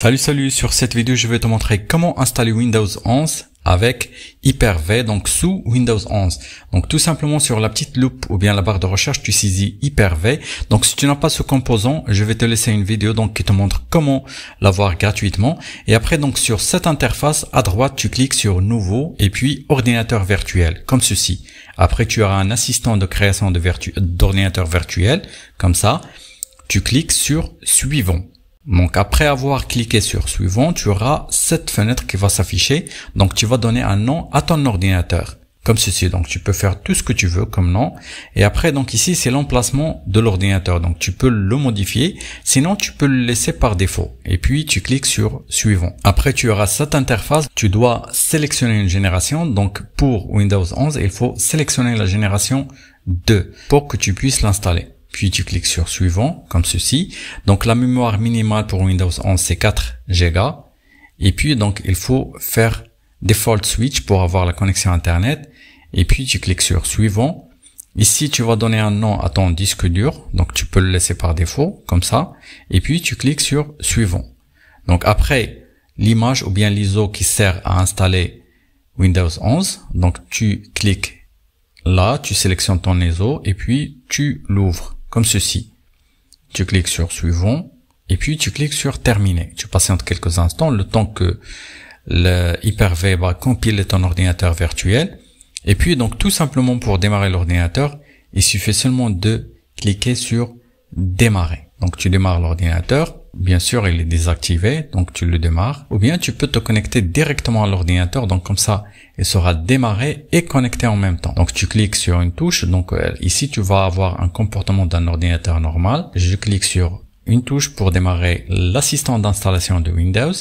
Salut salut, sur cette vidéo je vais te montrer comment installer Windows 11 avec Hyper-V, donc sous Windows 11. Donc tout simplement sur la petite loupe ou bien la barre de recherche, tu saisis Hyper-V. Donc si tu n'as pas ce composant, je vais te laisser une vidéo donc qui te montre comment l'avoir gratuitement. Et après donc sur cette interface, à droite tu cliques sur Nouveau et puis Ordinateur virtuel, comme ceci. Après tu auras un assistant de création d'ordinateur virtuel, comme ça. Tu cliques sur Suivant. Donc après avoir cliqué sur suivant, tu auras cette fenêtre qui va s'afficher. Donc tu vas donner un nom à ton ordinateur. Comme ceci. Donc tu peux faire tout ce que tu veux comme nom. Et après, donc ici, c'est l'emplacement de l'ordinateur. Donc tu peux le modifier. Sinon, tu peux le laisser par défaut. Et puis tu cliques sur suivant. Après, tu auras cette interface. Tu dois sélectionner une génération. Donc pour Windows 11, il faut sélectionner la génération 2 pour que tu puisses l'installer puis tu cliques sur suivant, comme ceci. Donc la mémoire minimale pour Windows 11, c'est 4 Go. Et puis donc il faut faire default switch pour avoir la connexion Internet. Et puis tu cliques sur suivant. Ici, tu vas donner un nom à ton disque dur, donc tu peux le laisser par défaut, comme ça. Et puis tu cliques sur suivant. Donc après, l'image ou bien l'ISO qui sert à installer Windows 11. Donc tu cliques là, tu sélectionnes ton ISO et puis tu l'ouvres comme ceci. Tu cliques sur suivant et puis tu cliques sur terminer. Tu patientes quelques instants le temps que le hyper compiler ton ordinateur virtuel. Et puis donc tout simplement pour démarrer l'ordinateur, il suffit seulement de cliquer sur démarrer. Donc tu démarres l'ordinateur bien sûr, il est désactivé, donc tu le démarres. Ou bien tu peux te connecter directement à l'ordinateur, donc comme ça, il sera démarré et connecté en même temps. Donc tu cliques sur une touche, donc euh, ici tu vas avoir un comportement d'un ordinateur normal. Je clique sur une touche pour démarrer l'assistant d'installation de Windows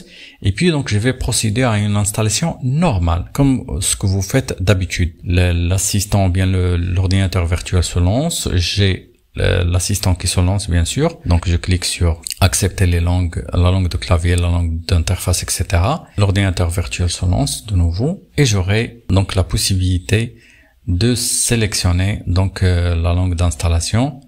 et puis donc je vais procéder à une installation normale comme ce que vous faites d'habitude. L'assistant ou bien l'ordinateur virtuel se lance, j'ai l'assistant qui se lance, bien sûr. Donc, je clique sur accepter les langues, la langue de clavier, la langue d'interface, etc. L'ordinateur virtuel se lance de nouveau et j'aurai donc la possibilité de sélectionner donc euh, la langue d'installation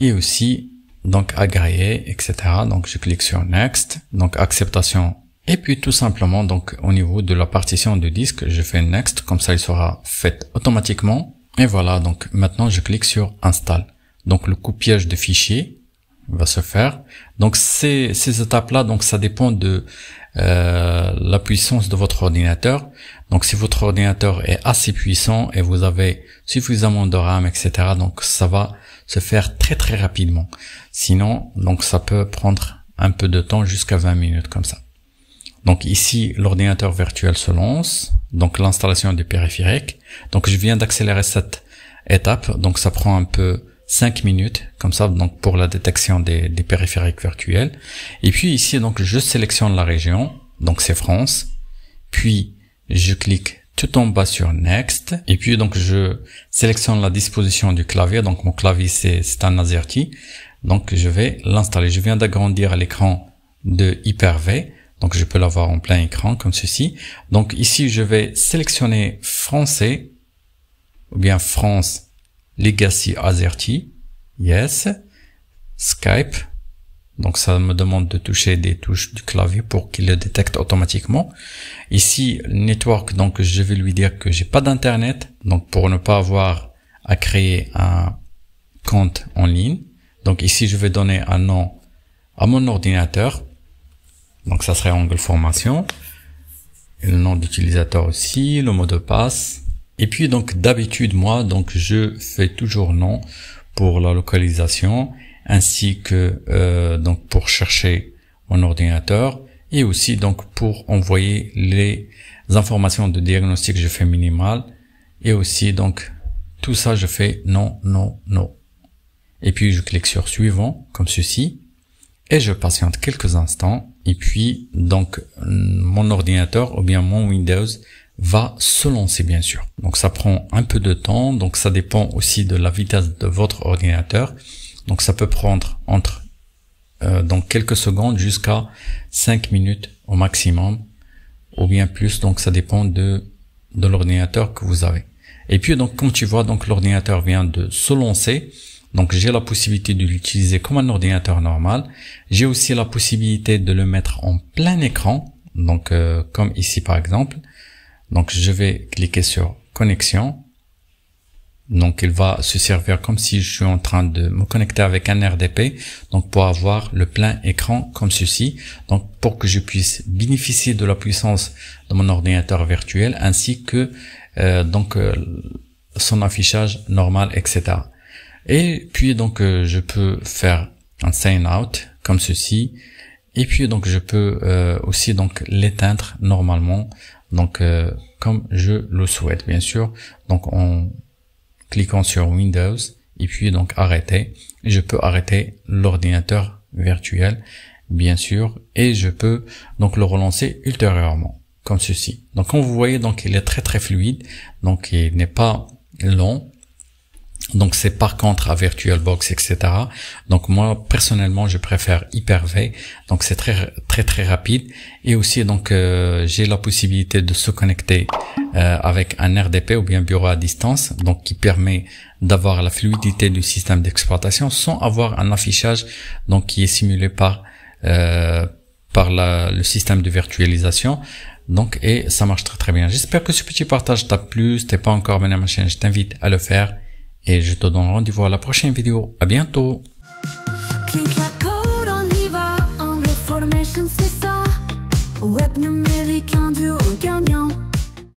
et aussi donc agréer, etc. Donc, je clique sur next, donc acceptation et puis tout simplement, donc au niveau de la partition du disque, je fais Next, comme ça il sera fait automatiquement. Et voilà, donc maintenant je clique sur Install. Donc le copiage de fichiers va se faire. Donc ces, ces étapes-là, donc ça dépend de euh, la puissance de votre ordinateur. Donc si votre ordinateur est assez puissant et vous avez suffisamment de RAM, etc. Donc ça va se faire très très rapidement. Sinon, donc ça peut prendre un peu de temps jusqu'à 20 minutes comme ça. Donc ici, l'ordinateur virtuel se lance. Donc l'installation du périphérique. Donc je viens d'accélérer cette étape. Donc ça prend un peu 5 minutes, comme ça donc pour la détection des, périphériques virtuels. Et puis ici donc je sélectionne la région, donc c'est France, puis je clique tout en bas sur Next, et puis donc je sélectionne la disposition du clavier, donc mon clavier c'est un AZERTY, donc je vais l'installer. Je viens d'agrandir l'écran de Hyper-V, donc je peux l'avoir en plein écran comme ceci. Donc ici je vais sélectionner français, ou bien France Legacy AZERTY, yes. Skype, donc ça me demande de toucher des touches du clavier pour qu'il le détecte automatiquement. Ici, network, donc je vais lui dire que j'ai pas d'internet, donc pour ne pas avoir à créer un compte en ligne. Donc ici, je vais donner un nom à mon ordinateur. Donc ça serait angle formation. le nom d'utilisateur aussi, le mot de passe. Et puis donc d'habitude moi donc je fais toujours non pour la localisation ainsi que euh, donc pour chercher mon ordinateur et aussi donc pour envoyer les informations de diagnostic je fais minimal et aussi donc tout ça je fais non non non et puis je clique sur suivant comme ceci et je patiente quelques instants et puis donc mon ordinateur ou bien mon Windows va se lancer bien sûr. Donc ça prend un peu de temps, donc ça dépend aussi de la vitesse de votre ordinateur. Donc ça peut prendre entre euh, quelques secondes jusqu'à 5 minutes au maximum ou bien plus, donc ça dépend de, de l'ordinateur que vous avez. Et puis donc comme tu vois, donc l'ordinateur vient de se lancer. Donc j'ai la possibilité de l'utiliser comme un ordinateur normal. J'ai aussi la possibilité de le mettre en plein écran, donc euh, comme ici par exemple. Donc je vais cliquer sur connexion. Donc il va se servir comme si je suis en train de me connecter avec un RDP, donc pour avoir le plein écran comme ceci, donc pour que je puisse bénéficier de la puissance de mon ordinateur virtuel ainsi que euh, donc euh, son affichage normal, etc. Et puis donc euh, je peux faire un sign out comme ceci et puis donc je peux euh, aussi donc l'éteindre normalement donc euh, comme je le souhaite bien sûr donc en cliquant sur Windows et puis donc arrêter je peux arrêter l'ordinateur virtuel bien sûr et je peux donc le relancer ultérieurement comme ceci donc comme vous voyez donc il est très très fluide donc il n'est pas long donc c'est par contre à VirtualBox, etc. Donc moi personnellement je préfère Hyper-V. Donc c'est très très très rapide et aussi donc euh, j'ai la possibilité de se connecter euh, avec un RDP ou bien bureau à distance, donc qui permet d'avoir la fluidité du système d'exploitation sans avoir un affichage donc qui est simulé par euh, par le système de virtualisation. Donc et ça marche très très bien. J'espère que ce petit partage t'a plu. Si t'es pas encore abonné à ma chaîne, je t'invite à le faire. Et je te donne rendez-vous à la prochaine vidéo. À bientôt